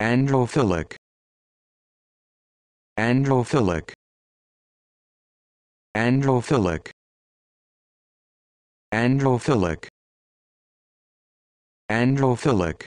Androphilic. Androphilic. Androphilic. Androphilic. Androphilic.